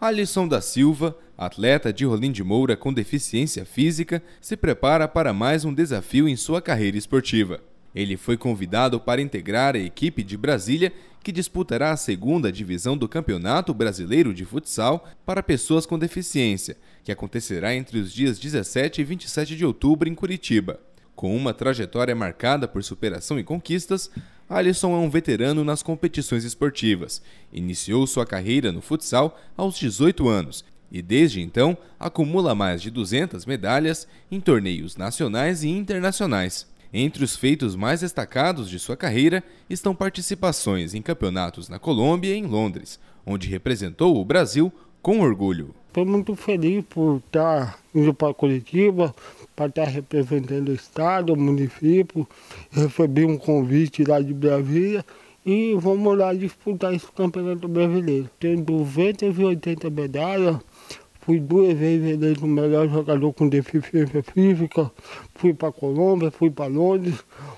Alisson da Silva, atleta de Rolim de Moura com deficiência física, se prepara para mais um desafio em sua carreira esportiva. Ele foi convidado para integrar a equipe de Brasília que disputará a segunda divisão do Campeonato Brasileiro de Futsal para pessoas com deficiência, que acontecerá entre os dias 17 e 27 de outubro em Curitiba. Com uma trajetória marcada por superação e conquistas, Alisson é um veterano nas competições esportivas. Iniciou sua carreira no futsal aos 18 anos e desde então acumula mais de 200 medalhas em torneios nacionais e internacionais. Entre os feitos mais destacados de sua carreira estão participações em campeonatos na Colômbia e em Londres, onde representou o Brasil com orgulho. Estou muito feliz por estar indo para Curitiba, para estar representando o estado, o município. Recebi um convite lá de Brasília e vamos lá disputar esse campeonato brasileiro. Tenho 280 medalhas, fui duas vezes eleito o melhor jogador com deficiência física, fui para Colômbia, fui para Londres,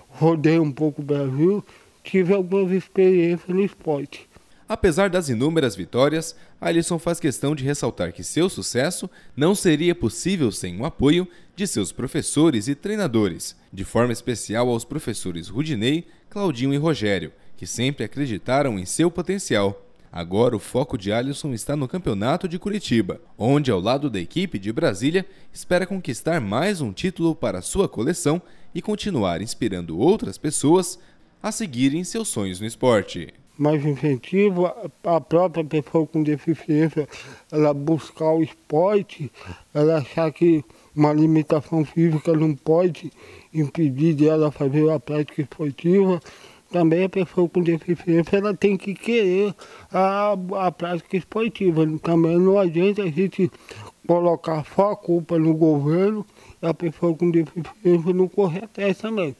rodei um pouco o Brasil, tive algumas experiências no esporte. Apesar das inúmeras vitórias, Alisson faz questão de ressaltar que seu sucesso não seria possível sem o apoio de seus professores e treinadores, de forma especial aos professores Rudinei, Claudinho e Rogério, que sempre acreditaram em seu potencial. Agora o foco de Alisson está no Campeonato de Curitiba, onde, ao lado da equipe de Brasília, espera conquistar mais um título para sua coleção e continuar inspirando outras pessoas a seguirem seus sonhos no esporte mais incentivo a própria pessoa com deficiência ela buscar o esporte, ela achar que uma limitação física não pode impedir dela fazer a prática esportiva. Também a pessoa com deficiência ela tem que querer a, a prática esportiva. Também não adianta a gente colocar só a culpa no governo e a pessoa com deficiência não correr atrás também.